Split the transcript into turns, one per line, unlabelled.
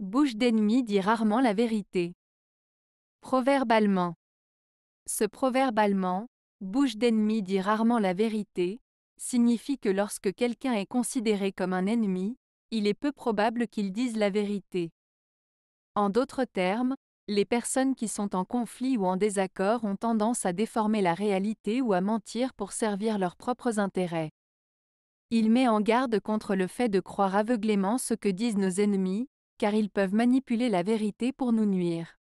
Bouche d'ennemi dit rarement la vérité. Proverbe allemand. Ce proverbe allemand, bouche d'ennemi dit rarement la vérité, signifie que lorsque quelqu'un est considéré comme un ennemi, il est peu probable qu'il dise la vérité. En d'autres termes, les personnes qui sont en conflit ou en désaccord ont tendance à déformer la réalité ou à mentir pour servir leurs propres intérêts. Il met en garde contre le fait de croire aveuglément ce que disent nos ennemis, car ils peuvent manipuler la vérité pour nous nuire.